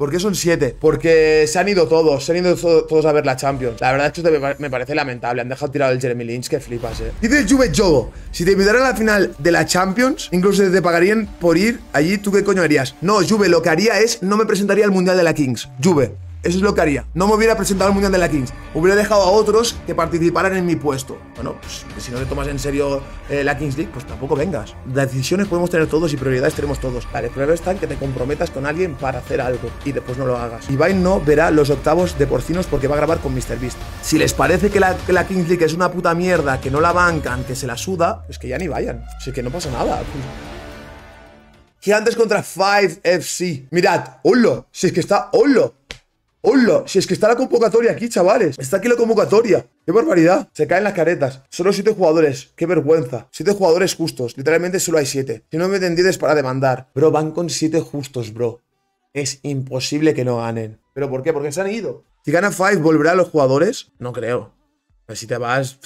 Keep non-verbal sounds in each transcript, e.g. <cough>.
¿Por qué son siete? Porque se han ido todos, se han ido todos a ver la Champions. La verdad, esto me parece lamentable. Han dejado tirado el Jeremy Lynch, que flipas, eh. Dice Juve Jogo, si te invitaran a la final de la Champions, incluso te pagarían por ir allí, ¿tú qué coño harías? No, Juve, lo que haría es no me presentaría al Mundial de la Kings. Juve. Eso es lo que haría. No me hubiera presentado al Mundial de la Kings. Hubiera dejado a otros que participaran en mi puesto. Bueno, pues si no te tomas en serio eh, la Kings League, pues tampoco vengas. Decisiones podemos tener todos y prioridades tenemos todos. Vale, el problema está en que te comprometas con alguien para hacer algo y después no lo hagas. Ibai no verá los octavos de porcinos porque va a grabar con MrBeast. Si les parece que la, Kings League es una puta mierda, que no la bancan, que se la suda, es que ya ni vayan. Así que no pasa nada. Pues. Gigantes contra 5FC. Mirad, holo. Si es que está ¡Holo! ¡Hola! Si es que está la convocatoria aquí, chavales. Está aquí la convocatoria. ¡Qué barbaridad! Se caen las caretas. Solo siete jugadores. ¡Qué vergüenza! Siete jugadores justos. Literalmente solo hay siete. Si no me es para demandar. Bro, van con siete justos, bro. Es imposible que no ganen. ¿Pero por qué? Porque se han ido. Si gana 5, ¿volverá a los jugadores? No creo. Así si te vas...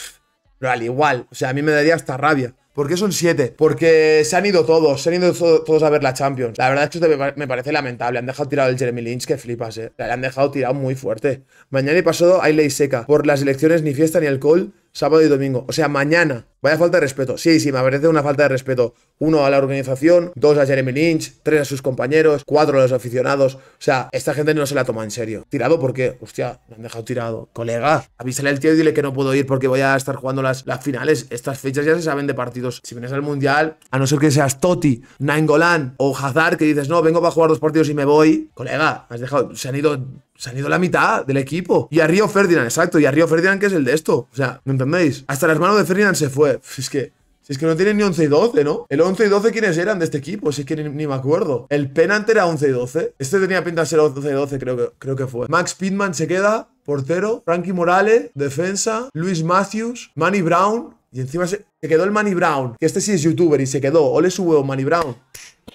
pero al igual. O sea, a mí me daría hasta rabia. ¿Por qué son siete? Porque se han ido todos, se han ido todos a ver la Champions. La verdad es que esto me parece lamentable. Han dejado tirado el Jeremy Lynch, que flipas, eh. Le han dejado tirado muy fuerte. Mañana y pasado hay ley seca. Por las elecciones ni fiesta ni alcohol, sábado y domingo. O sea, mañana Vaya falta de respeto. Sí, sí, me parece una falta de respeto. Uno a la organización, dos a Jeremy Lynch, tres a sus compañeros, cuatro a los aficionados. O sea, esta gente no se la toma en serio. ¿Tirado por qué? Hostia, me han dejado tirado. Colega, avísale al tío y dile que no puedo ir porque voy a estar jugando las, las finales. Estas fechas ya se saben de partidos. Si vienes al Mundial, a no ser que seas Totti, Nainggolan o Hazard, que dices, no, vengo para jugar dos partidos y me voy. Colega, has dejado... Se han ido se han ido la mitad del equipo. Y a Río Ferdinand, exacto. Y a Río Ferdinand, que es el de esto. O sea, ¿me entendéis? Hasta las manos de Ferdinand se fue es que si es que no tienen ni 11 y 12, ¿no? El 11 y 12, ¿quiénes eran de este equipo? Si es que ni, me acuerdo. El Penante era 11 y 12. Este tenía pinta de ser 11 y 12, creo que, creo que fue. Max Pittman se queda, portero. Frankie Morales, defensa. Luis Matthews, Manny Brown. Y encima se, se, quedó el Manny Brown, que este sí es youtuber y se quedó. Ole su huevo, Manny Brown.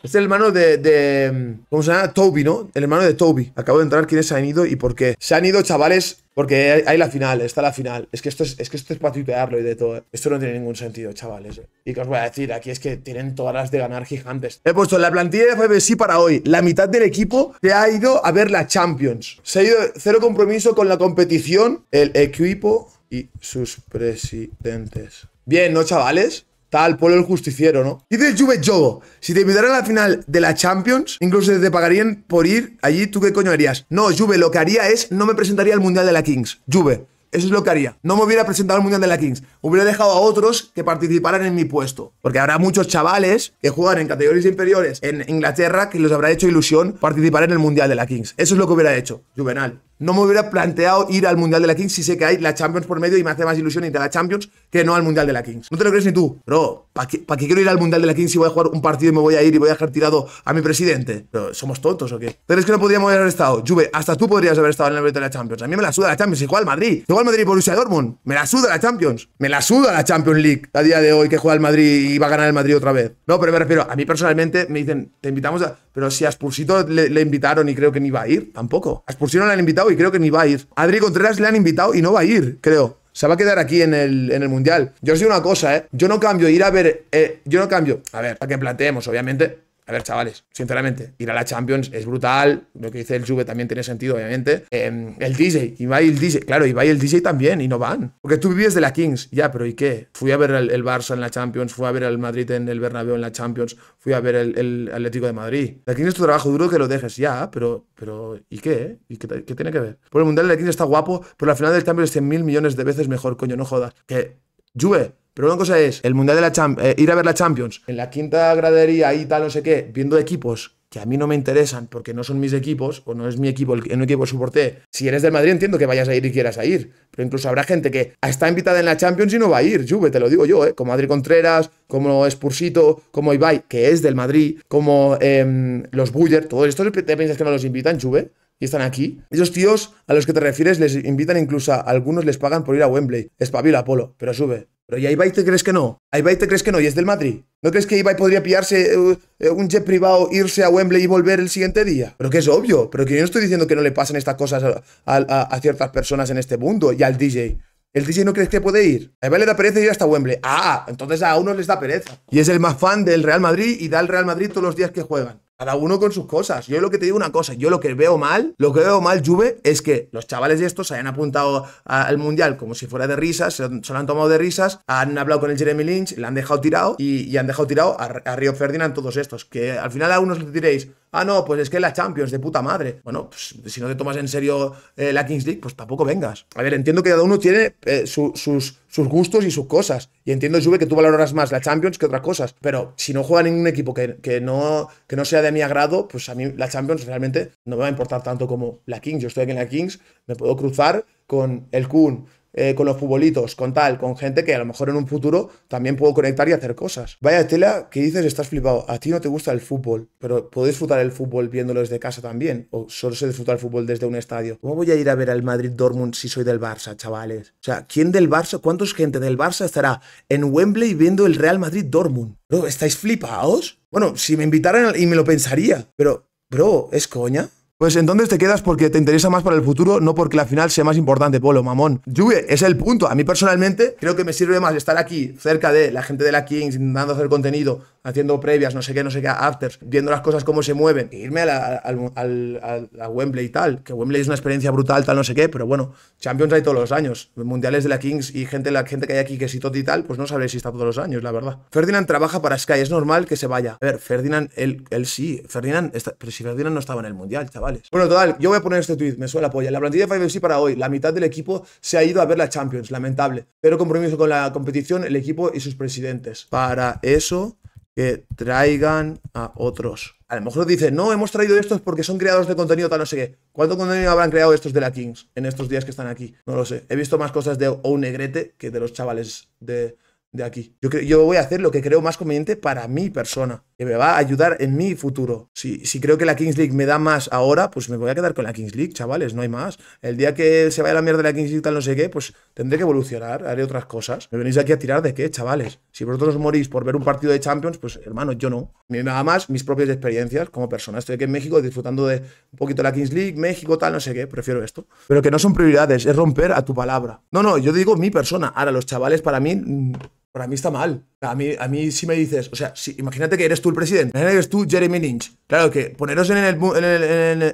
Es el hermano de, ¿Cómo se llama? Toby, ¿no? El hermano de Toby. Acabo de entrar quiénes se han ido y por qué. Se han ido, chavales, porque hay, la final, está la final. Es que esto es, que esto es para tipearlo y de todo. Esto no tiene ningún sentido, chavales. Y que os voy a decir, aquí es que tienen todas las de ganar gigantes. He puesto la plantilla de FBC para hoy. La mitad del equipo se ha ido a ver la Champions. Se ha ido cero compromiso con la competición, el equipo y sus presidentes. Bien, ¿no, chavales? Tal, pueblo el justiciero, ¿no? Y de Juve Jogo, si te invitaran a la final de la Champions, incluso te pagarían por ir allí, ¿tú qué coño harías? No, Juve, lo que haría es, no me presentaría al Mundial de la Kings. Juve, eso es lo que haría. No me hubiera presentado al Mundial de la Kings. Hubiera dejado a otros que participaran en mi puesto. Porque habrá muchos chavales que juegan en categorías inferiores en Inglaterra que les habrá hecho ilusión participar en el Mundial de la Kings. Eso es lo que hubiera hecho, Juvenal no me hubiera planteado ir al Mundial de la Kings si sé que hay la Champions por medio y me hace más ilusión ir a la Champions que no al Mundial de la Kings. No te lo crees ni tú, bro. ¿Para qué, quiero ir al Mundial de la Kings si voy a jugar un partido y me voy a ir y voy a dejar tirado a mi presidente? Pero, ¿Somos tontos o qué? ¿Tú crees que no podríamos haber estado? Juve, hasta tú podrías haber estado en el evento de la Champions. A mí me la suda la Champions. Igual Madrid. Igual Madrid por Borussia Dortmund. Me la suda la Champions. Me la suda la Champions League a día de hoy que juega el Madrid y va a ganar el Madrid otra vez. No, pero me refiero, a mí personalmente me dicen, te invitamos a... Pero si a Spursito le, invitaron y creo que ni va a ir, tampoco. A Spursito no le han invitado y creo que ni va a ir. Adri Contreras le han invitado y no va a ir, creo. Se va a quedar aquí en el, en el Mundial. Yo os digo una cosa, ¿eh? Yo no cambio ir a ver... Eh, yo no cambio... A ver, para que planteemos, obviamente a ver, chavales, sinceramente, ir a la Champions es brutal. Lo que dice el Juve también tiene sentido, obviamente. Em, el DJ, y el DJ, claro, Ibai el DJ también, y no van. Porque tú vivías de la Kings, ya, pero ¿y qué? Fui a ver el, Barça en la Champions, fui a ver el Madrid en el Bernabéu en la Champions, fui a ver el, Atlético de Madrid. La Kings es tu trabajo duro que lo dejes, ya, pero, pero ¿y qué? ¿Y qué, tiene que ver? Por el Mundial de la Kings está guapo, pero la final del Champions es 100.000 millones de veces mejor, coño, no jodas. Que, Juve, pero una cosa es el Mundial de la Champions, eh, ir a ver la Champions en la quinta gradería y tal, no sé qué, viendo equipos que a mí no me interesan porque no son mis equipos o no es mi equipo, el, equipo que soporté. Si eres del Madrid entiendo que vayas a ir y quieras a ir, pero incluso habrá gente que está invitada en la Champions y no va a ir, Juve, te lo digo yo, ¿eh? como Adri Contreras, como Spursito, como Ibai, que es del Madrid, como em, los Buller, todos estos te piensas que no los invitan, Juve, y están aquí. Esos tíos a los que te refieres les invitan incluso a algunos les pagan por ir a Wembley. Espabila, Polo, pero sube. Pero ¿y Ibai te crees que no? ¿A Ibai te crees que no? ¿Y es del Madrid? ¿No crees que Ibai podría pillarse eh, eh, un jet privado, irse a Wembley y volver el siguiente día? Pero que es obvio. Pero que yo no estoy diciendo que no le pasen estas cosas a, a ciertas personas en este mundo y al DJ. ¿El DJ no crees que puede ir? A Ibai le da pereza ir hasta Wembley. Ah, entonces a unos les da pereza. Y es el más fan del Real Madrid y da al Real Madrid todos los días que juegan. Cada uno con sus cosas. Yo lo que te digo una cosa, yo lo que veo mal, lo que veo mal, Juve, es que los chavales de estos se hayan apuntado al Mundial como si fuera de risas, se, lo han tomado de risas, han hablado con el Jeremy Lynch, le han dejado tirado y, han dejado tirado a, Río Ferdinand todos estos. Que al final a unos le diréis, Ah, no, pues es que la Champions, de puta madre. Bueno, pues, si no te tomas en serio eh, la Kings League, pues tampoco vengas. A ver, entiendo que cada uno tiene eh, sus, gustos y sus cosas. Y entiendo, Juve, que tú valoras más la Champions que otras cosas. Pero si no juega ningún equipo que, no, que no sea de mi agrado, pues a mí la Champions realmente no me va a importar tanto como la Kings. Yo estoy aquí en la Kings, me puedo cruzar con el Kun, eh, con los futbolitos, con tal, con gente que a lo mejor en un futuro también puedo conectar y hacer cosas. Vaya tela que dices, estás flipado. A ti no te gusta el fútbol, pero puedo disfrutar el fútbol viéndolo desde casa también. O solo se disfruta el fútbol desde un estadio. ¿Cómo voy a ir a ver al Madrid Dortmund si soy del Barça, chavales? O sea, ¿quién del Barça, cuántos gente del Barça estará en Wembley viendo el Real Madrid Dortmund? Bro, ¿estáis flipados? Bueno, si me invitaran y me lo pensaría, pero, bro, ¿es coña? Pues entonces te quedas porque te interesa más para el futuro, no porque la final sea más importante, Polo, mamón. Juve es el punto. A mí personalmente creo que me sirve más estar aquí, cerca de la gente de la Kings, intentando hacer contenido, haciendo previas, no sé qué, no sé qué, afters, viendo las cosas cómo se mueven, e irme a, Wembley y tal, que Wembley es una experiencia brutal, tal, no sé qué, pero bueno, Champions hay todos los años, mundiales de la Kings y gente, la gente que hay aquí que es todo y tal, pues no sabré si está todos los años, la verdad. Ferdinand trabaja para Sky, es normal que se vaya. A ver, Ferdinand, él, él sí, Ferdinand, pero si Ferdinand no estaba en el mundial, chavales. Bueno, total, yo voy a poner este tweet, me suena la La plantilla de 5 para hoy, la mitad del equipo se ha ido a ver la Champions, lamentable. Pero compromiso con la competición, el equipo y sus presidentes. Para eso que traigan a otros. A lo mejor dice, no, hemos traído estos porque son creadores de contenido tal, no sé qué. ¿Cuánto contenido habrán creado estos de la Kings en estos días que están aquí? No lo sé. He visto más cosas de Negrete que de los chavales de, aquí. Yo, yo voy a hacer lo que creo más conveniente para mi persona que me va a ayudar en mi futuro. Si, creo que la Kings League me da más ahora, pues me voy a quedar con la Kings League, chavales, no hay más. El día que se vaya la mierda de la Kings League, tal no sé qué, pues tendré que evolucionar, haré otras cosas. ¿Me venís aquí a tirar de qué, chavales? Si vosotros morís por ver un partido de Champions, pues hermano, yo no. Nada más mis propias experiencias como persona. Estoy aquí en México disfrutando de un poquito la Kings League, México, tal, no sé qué, prefiero esto. Pero que no son prioridades, es romper a tu palabra. No, no, yo digo mi persona. Ahora, los chavales para mí para mí está mal. A mí, a mí sí me dices, o sea, imagínate que eres tú el presidente, imagínate que eres tú Jeremy Lynch. Claro que poneros en el,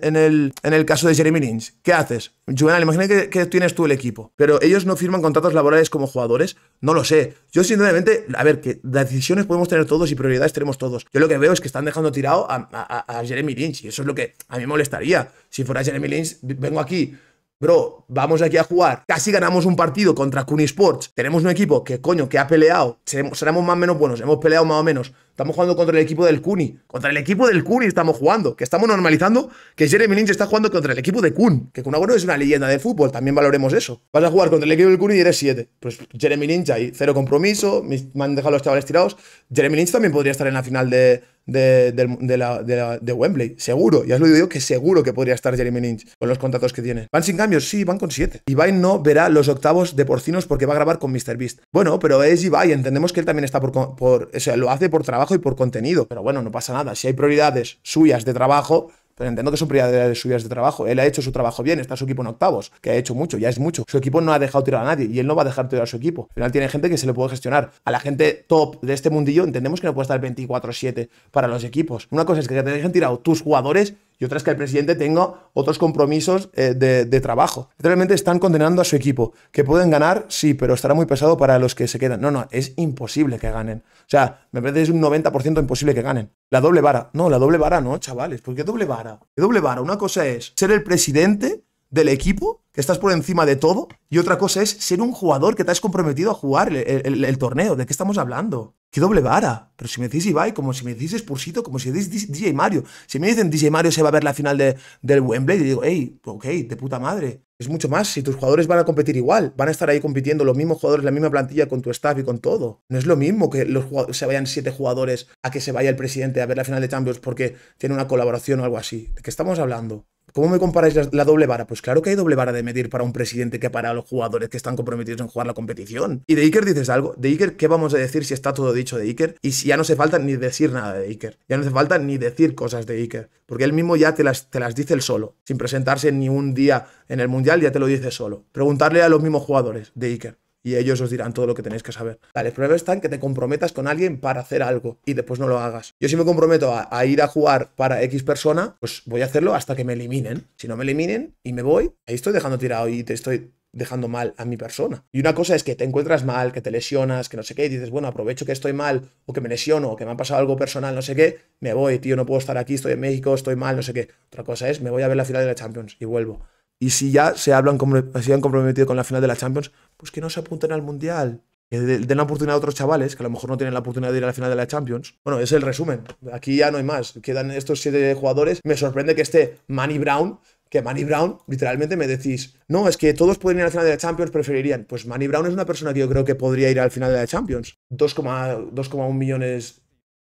en el, en el, caso de Jeremy Lynch, ¿qué haces? Juvenal, imagínate que, tienes tú el equipo, pero ellos no firman contratos laborales como jugadores, no lo sé. Yo sinceramente, a ver, que decisiones podemos tener todos y prioridades tenemos todos. Yo lo que veo es que están dejando tirado a, a Jeremy Lynch y eso es lo que a mí me molestaría. Si fuera Jeremy Lynch, vengo aquí, bro, vamos aquí a jugar. Casi ganamos un partido contra Kuni Sports. Tenemos un equipo que, coño, que ha peleado. Seremos, seremos más o menos buenos. Hemos peleado más o menos Estamos jugando contra el equipo del Cuni. Contra el equipo del Cuni estamos jugando. Que estamos normalizando que Jeremy Lynch está jugando contra el equipo de Kun. Que Kun Agüero es una leyenda de fútbol. También valoremos eso. Vas a jugar contra el equipo del Cuni y eres 7. Pues Jeremy Lynch ahí, cero compromiso. Me han dejado los chavales tirados. Jeremy Lynch también podría estar en la final de, de, la, de, Wembley. Seguro, ya os lo digo que seguro que podría estar Jeremy Lynch con los contratos que tiene. Van sin cambios, sí, van con 7. Ibai no verá los octavos de porcinos porque va a grabar con Mr. Beast. Bueno, pero es Ibai, entendemos que él también está por. por lo hace por trabajo y por contenido. Pero bueno, no pasa nada. Si hay prioridades suyas de trabajo, pero entiendo que son prioridades suyas de trabajo. Él ha hecho su trabajo bien, está su equipo en octavos, que ha hecho mucho, ya es mucho. Su equipo no ha dejado tirar a nadie y él no va a dejar tirar a su equipo. Al final tiene gente que se le puede gestionar. A la gente top de este mundillo entendemos que no puede estar 24-7 para los equipos. Una cosa es que te dejen tirado tus jugadores y otra es que el presidente tenga otros compromisos eh, de, trabajo. Literalmente están condenando a su equipo. Que pueden ganar, sí, pero estará muy pesado para los que se quedan. No, no, es imposible que ganen. O sea, me parece que es un 90% imposible que ganen. La doble vara. No, la doble vara no, chavales. ¿Por qué doble vara? ¿Qué doble vara? Una cosa es ser el presidente del equipo, que estás por encima de todo, y otra cosa es ser un jugador que te has comprometido a jugar el torneo. ¿De qué estamos hablando? ¡Qué doble vara! Pero si me decís Ibai, como si me decís Spursito, como si me decís DJ Mario. Si me dicen DJ Mario se va a ver la final de, del Wembley, yo digo, hey, ok, de puta madre. Es mucho más si tus jugadores van a competir igual, van a estar ahí compitiendo los mismos jugadores, la misma plantilla con tu staff y con todo. No es lo mismo que los se vayan siete jugadores a que se vaya el presidente a ver la final de Champions porque tiene una colaboración o algo así. ¿De qué estamos hablando? ¿Cómo me comparáis la, doble vara? Pues claro que hay doble vara de medir para un presidente que para los jugadores que están comprometidos en jugar la competición. Y de Iker dices algo. De Iker, ¿qué vamos a decir si está todo dicho de Iker? Y si ya no se falta ni decir nada de Iker. Ya no se falta ni decir cosas de Iker. Porque él mismo ya te las, te las dice él solo. Sin presentarse ni un día en el Mundial, ya te lo dice solo. Preguntarle a los mismos jugadores de Iker y ellos os dirán todo lo que tenéis que saber. Vale, el problema está en que te comprometas con alguien para hacer algo y después no lo hagas. Yo si me comprometo a, a, ir a jugar para X persona, pues voy a hacerlo hasta que me eliminen. Si no me eliminen y me voy, ahí estoy dejando tirado y te estoy dejando mal a mi persona. Y una cosa es que te encuentras mal, que te lesionas, que no sé qué, y dices, bueno, aprovecho que estoy mal, o que me lesiono, o que me ha pasado algo personal, no sé qué, me voy, tío, no puedo estar aquí, estoy en México, estoy mal, no sé qué. Otra cosa es, me voy a ver la final de la Champions y vuelvo. Y si ya se, hablan, se han comprometido con la final de la Champions, pues que no se apunten al Mundial. Que den la oportunidad a otros chavales que a lo mejor no tienen la oportunidad de ir a la final de la Champions. Bueno, es el resumen. Aquí ya no hay más. Quedan estos siete jugadores. Me sorprende que esté Manny Brown, que Manny Brown, literalmente me decís, no, es que todos pueden ir a la final de la Champions, preferirían. Pues Manny Brown es una persona que yo creo que podría ir al final de la Champions. 2,1 millones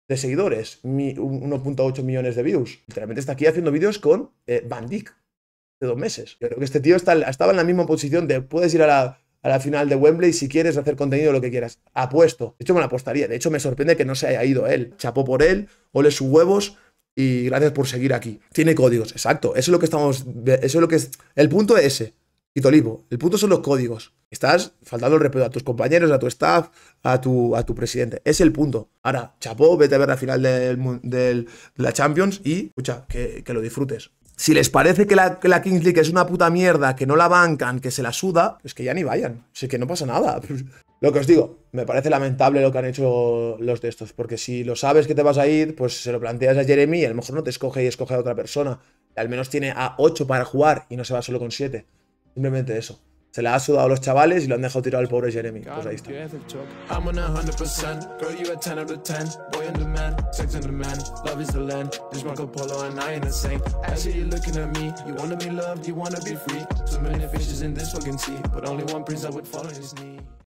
de seguidores, 1.8 millones de views. Literalmente está aquí haciendo vídeos con eh, Van Dijk de dos meses. Yo creo que este tío está, estaba en la misma posición de puedes ir a la, final de Wembley si quieres hacer contenido lo que quieras. Apuesto. De hecho, me la apostaría. De hecho, me sorprende que no se haya ido él. Chapó por él, ole sus huevos y gracias por seguir aquí. Tiene códigos, exacto. Eso es lo que estamos. Eso es lo que es. El punto es ese. Livo, el punto son los códigos. Estás faltando el respeto a tus compañeros, a tu staff, a tu, a tu presidente. Es el punto. Ahora, chapó, vete a ver la final del, de la Champions y, escucha, que, que lo disfrutes. Si les parece que la, que Kings League es una puta mierda, que no la bancan, que se la suda, es que ya ni vayan. Así que no pasa nada. <laughs> Lo que os digo, me parece lamentable lo que han hecho los de estos, porque si lo sabes que te vas a ir, pues se lo planteas a Jeremy a lo mejor no te escoge y escoge a otra persona. Al menos tiene a 8 para jugar y no se va solo con 7. Simplemente eso. Se la ha sudado a los chavales y lo han dejado tirado al pobre Jeremy. Pues ahí está.